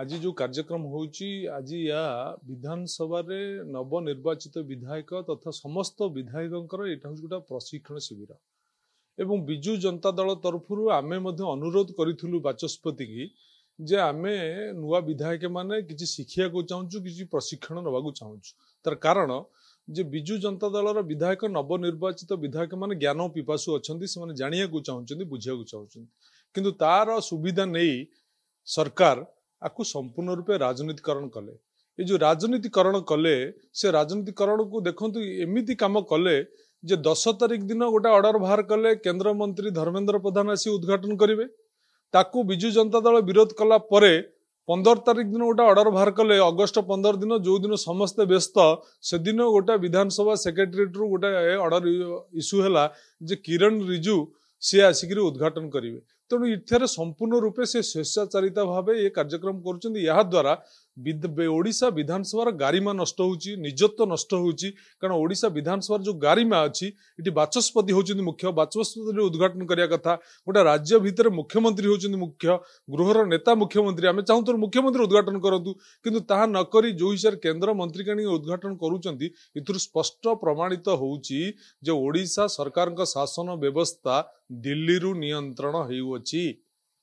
ଆଜି ଯେଉଁ କାର୍ଯ୍ୟକ୍ରମ ହେଉଛି ଆଜି ଏହା ବିଧାନସଭାରେ ନବନିର୍ବାଚିତ ବିଧାୟକ ତଥା ସମସ୍ତ ବିଧାୟକଙ୍କର ଏଇଟା ହେଉଛି ଗୋଟେ ପ୍ରଶିକ୍ଷଣ ଶିବିର ଏବଂ ବିଜୁ ଜନତା ଦଳ ତରଫରୁ ଆମେ ମଧ୍ୟ ଅନୁରୋଧ କରିଥିଲୁ ବାଚସ୍ପତିକି ଯେ ଆମେ ନୂଆ ବିଧାୟକମାନେ କିଛି ଶିଖିବାକୁ ଚାହୁଁଛୁ କିଛି ପ୍ରଶିକ୍ଷଣ ନେବାକୁ ଚାହୁଁଛୁ ତାର କାରଣ ଯେ ବିଜୁ ଜନତା ଦଳର ବିଧାୟକ ନବନିର୍ବାଚିତ ବିଧାୟକମାନେ ଜ୍ଞାନ ପିପାସୁ ଅଛନ୍ତି ସେମାନେ ଜାଣିବାକୁ ଚାହୁଁଛନ୍ତି ବୁଝିବାକୁ ଚାହୁଁଛନ୍ତି କିନ୍ତୁ ତାର ସୁବିଧା ନେଇ ସରକାର ଆକୁ ସମ୍ପୂର୍ଣ୍ଣ ରୂପେ ରାଜନୀତିକରଣ କଲେ ଏ ଯେଉଁ ରାଜନୀତିକରଣ କଲେ ସେ ରାଜନୀତିକରଣକୁ ଦେଖନ୍ତୁ ଏମିତି କାମ କଲେ ଯେ ଦଶ ତାରିଖ ଦିନ ଗୋଟେ ଅର୍ଡର ବାହାର କଲେ କେନ୍ଦ୍ରମନ୍ତ୍ରୀ ଧର୍ମେନ୍ଦ୍ର ପ୍ରଧାନ ଆସି ଉଦ୍ଘାଟନ କରିବେ ତାକୁ ବିଜୁ ଜନତା ଦଳ ବିରୋଧ କଲା ପରେ ପନ୍ଦର ତାରିଖ ଦିନ ଗୋଟେ ଅର୍ଡର ବାହାର କଲେ ଅଗଷ୍ଟ ପନ୍ଦର ଦିନ ଯେଉଁଦିନ ସମସ୍ତେ ବ୍ୟସ୍ତ ସେଦିନ ଗୋଟେ ବିଧାନସଭା ସେକ୍ରେଟେରିଏଟ୍ରୁ ଗୋଟେ ଅର୍ଡର ଇସ୍ୟୁ ହେଲା ଯେ କିରଣ ରିଜୁ ସିଏ ଆସିକିରି ଉଦ୍ଘାଟନ କରିବେ ତେଣୁ ଏଥିରେ ସମ୍ପୂର୍ଣ୍ଣ ରୂପେ ସେ ସ୍ୱେଚ୍ଛାଚାରିତ ଭାବେ ଏ କାର୍ଯ୍ୟକ୍ରମ କରୁଛନ୍ତି ଏହାଦ୍ୱାରା ଓଡ଼ିଶା ବିଧାନସଭାର ଗାରିମା ନଷ୍ଟ ହେଉଛି ନିଜତ୍ୱ ନଷ୍ଟ ହେଉଛି କାରଣ ଓଡ଼ିଶା ବିଧାନସଭାର ଯେଉଁ ଗାରିମା ଅଛି ଏଠି ବାଚସ୍ପତି ହେଉଛନ୍ତି ମୁଖ୍ୟ ବାଚସ୍ପତିରେ ଉଦ୍ଘାଟନ କରିବା କଥା ଗୋଟେ ରାଜ୍ୟ ଭିତରେ ମୁଖ୍ୟମନ୍ତ୍ରୀ ହେଉଛନ୍ତି ମୁଖ୍ୟ ଗୃହର ନେତା ମୁଖ୍ୟମନ୍ତ୍ରୀ ଆମେ ଚାହୁଁଥିଲୁ ମୁଖ୍ୟମନ୍ତ୍ରୀ ଉଦ୍ଘାଟନ କରନ୍ତୁ କିନ୍ତୁ ତାହା ନ କରି ଯେଉଁ ହିସାବରେ କେନ୍ଦ୍ର ମନ୍ତ୍ରୀ କାଣିକି ଉଦ୍ଘାଟନ କରୁଛନ୍ତି ଏଥିରୁ ସ୍ପଷ୍ଟ ପ୍ରମାଣିତ ହେଉଛି ଯେ ଓଡ଼ିଶା ସରକାରଙ୍କ ଶାସନ ବ୍ୟବସ୍ଥା ଦିଲ୍ଲୀରୁ ନିୟନ୍ତ୍ରଣ ହେଉଅଛି discutir